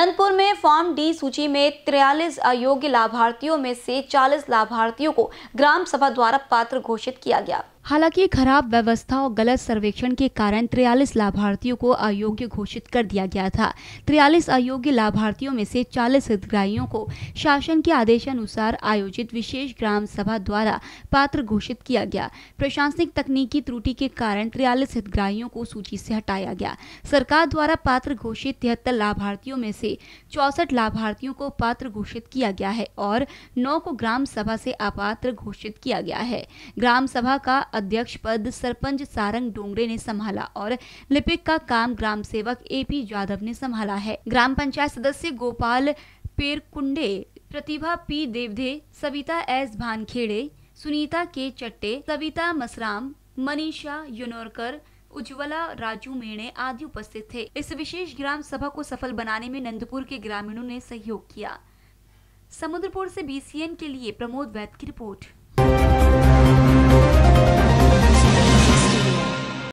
नंदपुर में form D सूची में तिरयालीस अयोग्य लाभार्थियों में से 40 लाभार्थियों को ग्राम सभा द्वारा पात्र घोषित किया गया हालांकि खराब व्यवस्था और गलत सर्वेक्षण के कारण तिरयालीस लाभार्थियों को अयोग्य घोषित कर दिया गया था तिरयालीस अयोग्य लाभार्थियों में से चालीस हितग्राहियों को शासन के आदेश अनुसार आयोजित विशेष ग्राम सभा द्वारा पात्र घोषित किया गया प्रशासनिक तकनीकी त्रुटि के कारण तिरयालीस हितग्राहियों को सूची से हटाया गया सरकार द्वारा पात्र घोषित तिहत्तर लाभार्थियों में से चौसठ लाभार्थियों को पात्र घोषित किया गया है और नौ को ग्राम सभा से अपात्र घोषित किया गया है ग्राम सभा का अध्यक्ष पद सरपंच सारंग डोंगरे ने संभाला और लिपिक का काम ग्राम सेवक ए पी यादव ने संभाला है ग्राम पंचायत सदस्य Gopal Perkunde Pratibha P Deodhe Savita S Bhankhede Sunita K Chatte Savita Masram Manisha युनोरकर Ujjwala Raju मेणे आदि उपस्थित थे इस विशेष ग्राम सभा को सफल बनाने में नंदपुर के ग्रामीणों ने सहयोग किया समुद्रपुर से बीसीएन के लिए प्रमोद वैद की रिपोर्ट